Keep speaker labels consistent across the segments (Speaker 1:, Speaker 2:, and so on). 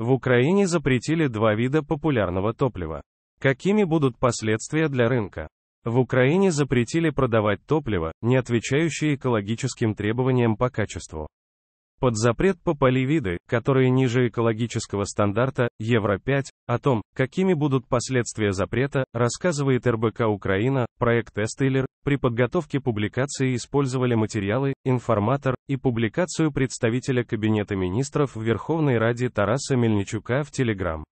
Speaker 1: В Украине запретили два вида популярного топлива. Какими будут последствия для рынка? В Украине запретили продавать топливо, не отвечающее экологическим требованиям по качеству. Под запрет попали виды, которые ниже экологического стандарта Евро-5. О том, какими будут последствия запрета, рассказывает РБК Украина. Проект Эстейлер при подготовке публикации использовали материалы «Информатор» и публикацию представителя Кабинета министров в Верховной Раде Тараса Мельничука в Телеграм.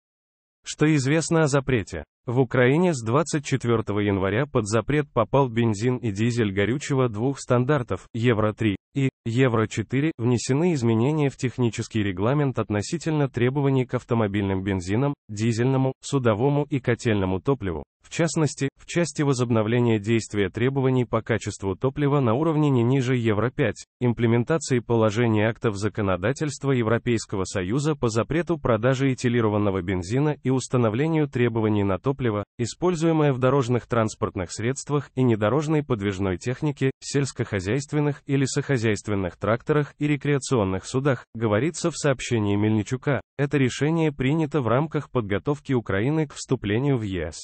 Speaker 1: Что известно о запрете? В Украине с 24 января под запрет попал бензин и дизель горючего двух стандартов, Евро-3 и Евро-4, внесены изменения в технический регламент относительно требований к автомобильным бензинам, дизельному, судовому и котельному топливу. В частности, в части возобновления действия требований по качеству топлива на уровне не ниже Евро-5, имплементации положений актов законодательства Европейского Союза по запрету продажи этилированного бензина и установлению требований на топливо топливо, используемое в дорожных транспортных средствах и недорожной подвижной технике, сельскохозяйственных и лесохозяйственных тракторах и рекреационных судах, говорится в сообщении Мельничука. Это решение принято в рамках подготовки Украины к вступлению в ЕС.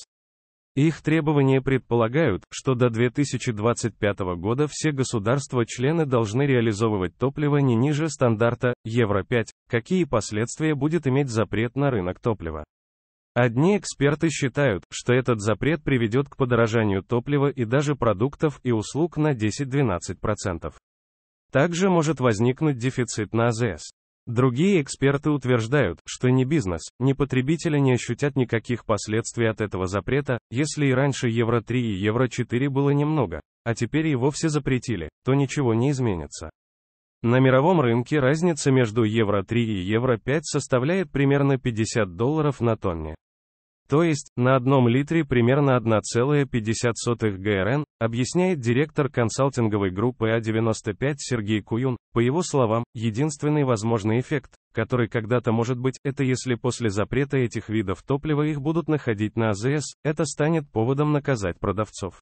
Speaker 1: Их требования предполагают, что до 2025 года все государства-члены должны реализовывать топливо не ниже стандарта Евро-5. Какие последствия будет иметь запрет на рынок топлива? Одни эксперты считают, что этот запрет приведет к подорожанию топлива и даже продуктов и услуг на 10-12%. Также может возникнуть дефицит на АЗС. Другие эксперты утверждают, что ни бизнес, ни потребители не ощутят никаких последствий от этого запрета, если и раньше евро 3 и евро 4 было немного, а теперь и вовсе запретили, то ничего не изменится. На мировом рынке разница между евро-3 и евро-5 составляет примерно 50 долларов на тонне. То есть, на одном литре примерно 1,50 ГРН, объясняет директор консалтинговой группы А95 Сергей Куюн. По его словам, единственный возможный эффект, который когда-то может быть, это если после запрета этих видов топлива их будут находить на АЗС, это станет поводом наказать продавцов.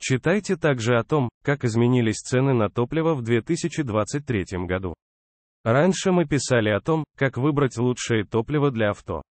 Speaker 1: Читайте также о том, как изменились цены на топливо в 2023 году. Раньше мы писали о том, как выбрать лучшее топливо для авто.